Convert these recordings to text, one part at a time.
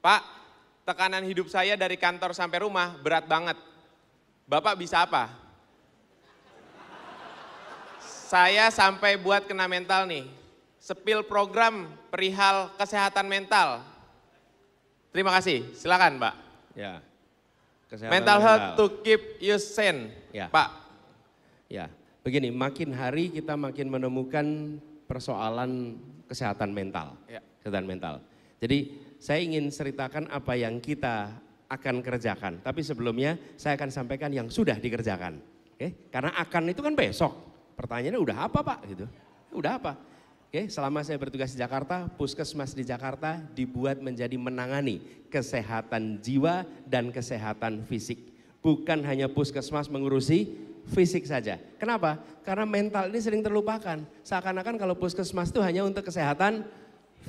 Pak, tekanan hidup saya dari kantor sampai rumah berat banget. Bapak bisa apa? Saya sampai buat kena mental nih. Sepil program perihal kesehatan mental. Terima kasih. Silakan, Pak. Ya. Kesehatan mental, mental health to keep you sane, ya. Pak. Ya. Begini, makin hari kita makin menemukan persoalan kesehatan mental. Ya. Kesehatan mental. Jadi saya ingin ceritakan apa yang kita akan kerjakan. Tapi sebelumnya saya akan sampaikan yang sudah dikerjakan. Oke? Karena akan itu kan besok. Pertanyaannya udah apa Pak? Gitu. Udah apa? Oke, selama saya bertugas di Jakarta, puskesmas di Jakarta dibuat menjadi menangani kesehatan jiwa dan kesehatan fisik. Bukan hanya puskesmas mengurusi fisik saja. Kenapa? Karena mental ini sering terlupakan. Seakan-akan kalau puskesmas itu hanya untuk kesehatan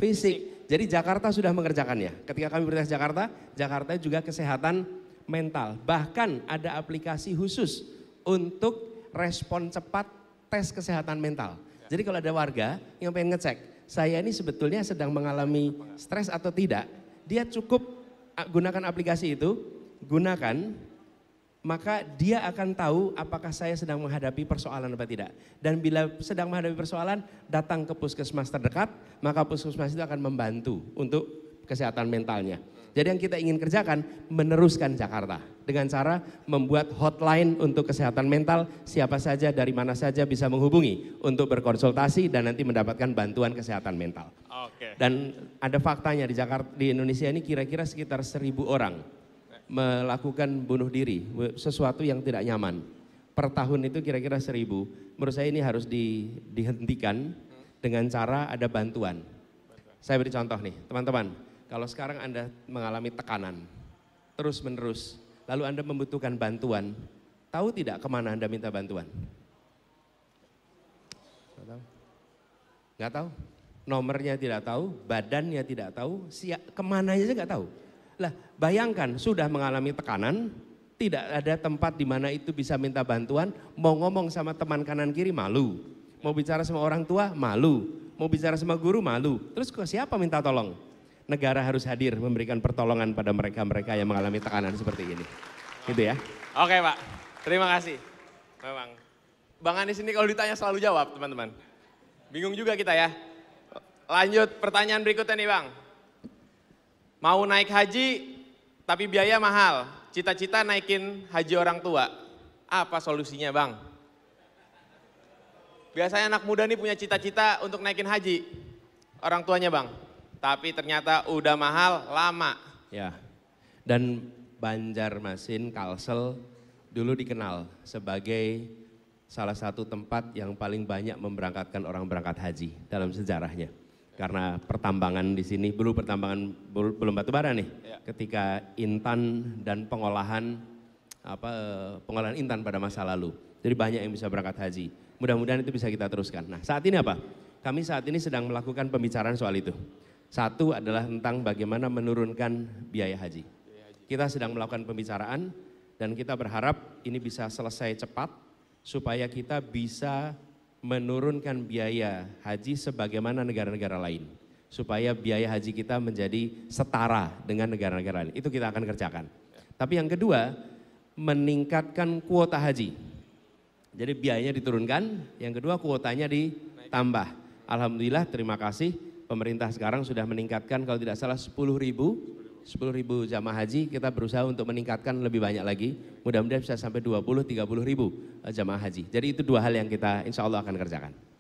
fisik. Jadi Jakarta sudah mengerjakannya. Ketika kami bertugas Jakarta, Jakarta juga kesehatan mental. Bahkan ada aplikasi khusus untuk respon cepat tes kesehatan mental. Jadi kalau ada warga yang pengen ngecek, saya ini sebetulnya sedang mengalami stres atau tidak, dia cukup ah, gunakan aplikasi itu, gunakan maka dia akan tahu apakah saya sedang menghadapi persoalan atau tidak. Dan bila sedang menghadapi persoalan, datang ke puskesmas terdekat, maka puskesmas itu akan membantu untuk kesehatan mentalnya. Jadi yang kita ingin kerjakan meneruskan Jakarta dengan cara membuat hotline untuk kesehatan mental siapa saja dari mana saja bisa menghubungi untuk berkonsultasi dan nanti mendapatkan bantuan kesehatan mental. Oke. Dan ada faktanya di Jakarta di Indonesia ini kira-kira sekitar seribu orang melakukan bunuh diri, sesuatu yang tidak nyaman. Per tahun itu kira-kira seribu. Menurut saya ini harus di, dihentikan dengan cara ada bantuan. Saya beri contoh nih, teman-teman. Kalau sekarang Anda mengalami tekanan, terus-menerus, lalu Anda membutuhkan bantuan, tahu tidak kemana Anda minta bantuan? Nggak tahu. Nggak Nomornya tidak tahu, badannya tidak tahu, siap, kemana aja nggak tahu lah, bayangkan sudah mengalami tekanan, tidak ada tempat di mana itu bisa minta bantuan, mau ngomong sama teman kanan kiri malu, mau bicara sama orang tua malu, mau bicara sama guru malu. Terus ke siapa minta tolong? Negara harus hadir memberikan pertolongan pada mereka-mereka yang mengalami tekanan seperti ini. Gitu ya. Oke, Pak. Terima kasih. Memang. Bang Anies ini kalau ditanya selalu jawab, teman-teman. Bingung juga kita ya. Lanjut pertanyaan berikutnya nih, Bang. Mau naik haji, tapi biaya mahal. Cita-cita naikin haji orang tua. Apa solusinya bang? Biasanya anak muda nih punya cita-cita untuk naikin haji. Orang tuanya bang. Tapi ternyata udah mahal, lama. Ya, dan Banjarmasin, Kalsel dulu dikenal sebagai salah satu tempat yang paling banyak memberangkatkan orang berangkat haji dalam sejarahnya karena pertambangan di sini belum pertambangan belum batu bara nih. Ya. Ketika intan dan pengolahan apa pengolahan intan pada masa lalu. Jadi banyak yang bisa berangkat haji. Mudah-mudahan itu bisa kita teruskan. Nah, saat ini apa? Kami saat ini sedang melakukan pembicaraan soal itu. Satu adalah tentang bagaimana menurunkan biaya haji. Kita sedang melakukan pembicaraan dan kita berharap ini bisa selesai cepat supaya kita bisa menurunkan biaya haji sebagaimana negara-negara lain supaya biaya haji kita menjadi setara dengan negara-negara lain. Itu kita akan kerjakan. Tapi yang kedua, meningkatkan kuota haji. Jadi biayanya diturunkan, yang kedua kuotanya ditambah. Alhamdulillah terima kasih pemerintah sekarang sudah meningkatkan kalau tidak salah 10 ribu ribu jamaah haji, kita berusaha untuk meningkatkan lebih banyak lagi. Mudah-mudahan bisa sampai 20 ribu eh, jamaah haji. Jadi itu dua hal yang kita insya Allah akan kerjakan.